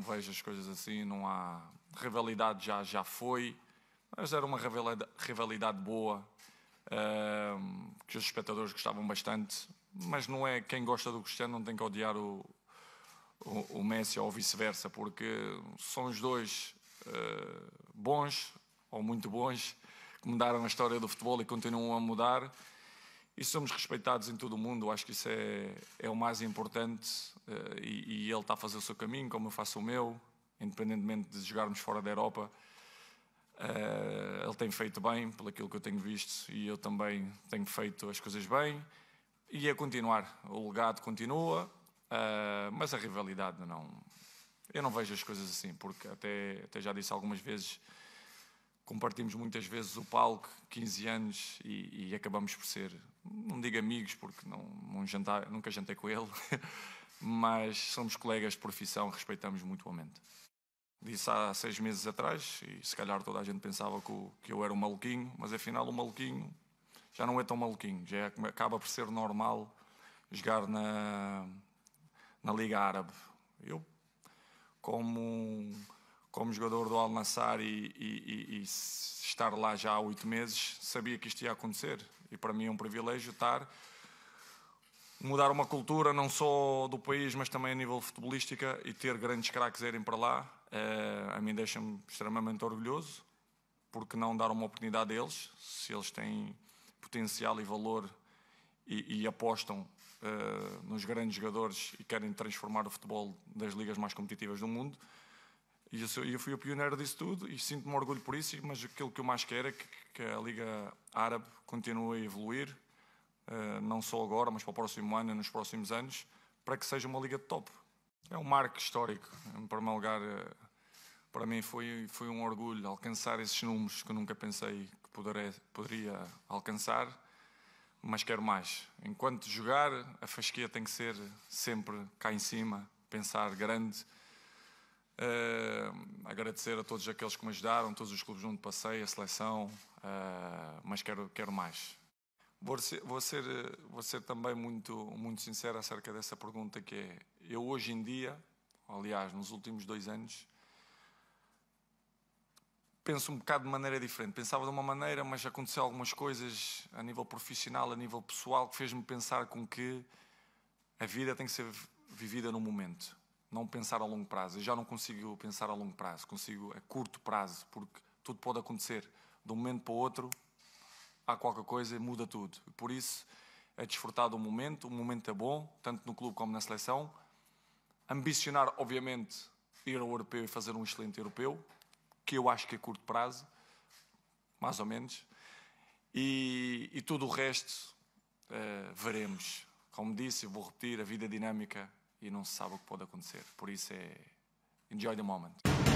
não vejo as coisas assim, não há. Rivalidade já, já foi, mas era uma rivalidade boa, uh, que os espectadores gostavam bastante. Mas não é quem gosta do Cristiano não tem que odiar o, o, o Messi ou vice-versa, porque são os dois uh, bons ou muito bons que mudaram a história do futebol e continuam a mudar e somos respeitados em todo o mundo, acho que isso é, é o mais importante eh, e, e, ele está a fazer o seu caminho, como eu faço o meu, independentemente de jogarmos fora da Europa. Eh, ele tem feito bem, pelo que eu tenho visto, e eu também tenho feito as coisas bem, e é continuar. O legado continua, eh, mas a rivalidade não. Eu não vejo as coisas assim, porque até, até já disse algumas vezes compartimos muitas vezes o palco, 15 anos, e, e acabamos por ser, não digo amigos, porque não, não jantar, nunca jantei com ele, mas somos colegas de profissão, respeitamos mutuamente. Disse há seis meses atrás, e se calhar toda a gente pensava que, o, que eu era um maluquinho, mas afinal o maluquinho já não é tão maluquinho, já é, acaba por ser normal jogar na, na Liga Árabe. Eu, como como jogador do Al-Nassar e, e, e, e, estar lá já há oito meses, sabia que isto ia acontecer. E para mim é um privilégio estar, mudar uma cultura, não só do país, mas também a nível futebolístico e ter grandes craques a irem para lá. Eh, a mim deixa-me extremamente orgulhoso, porque não dar uma oportunidade a eles, se eles têm potencial e valor e, apostam eh, nos grandes jogadores e querem transformar o futebol das ligas mais competitivas do mundo. E eu, fui o pioneiro disso tudo e sinto-me orgulho por isso, mas aquilo que eu mais quero é que, que a Liga Árabe continue a evoluir, uh, não só agora, mas para o próximo ano e nos próximos anos, para que seja uma liga de top. É um marco histórico, em primeiro lugar, eh, para mim foi, foi um orgulho alcançar esses números que eu nunca pensei que poderei, poderia alcançar, mas quero mais. Enquanto jogar, a fasquia tem que ser sempre cá em cima, pensar grande, Uh, agradecer a todos aqueles que me ajudaram, todos os clubes onde passei, a seleção, uh, mas quero, quero mais. Vou ser, vou, ser, vou ser também muito, muito sincero acerca dessa pergunta que é, eu hoje em dia, aliás, nos últimos dois anos, penso um bocado de maneira diferente. Pensava de uma maneira, mas aconteceu algumas coisas a nível profissional, a nível pessoal, que fez-me pensar com que a vida tem que ser vivida no momento não pensar a longo prazo. Eu já não consigo pensar a longo prazo, consigo a curto prazo, porque tudo pode acontecer. De um momento para o outro, há qualquer coisa e muda tudo. Por isso, é desfrutar do momento, o momento é bom, tanto no clube como na seleção. Ambicionar, obviamente, ir ao europeu e fazer um excelente europeu, que eu acho que é curto prazo, mais ou menos. E, e tudo o resto, uh, veremos. Como disse, eu vou repetir, a vida é dinâmica e não se sabe o que pode acontecer. Por isso é enjoy the moment.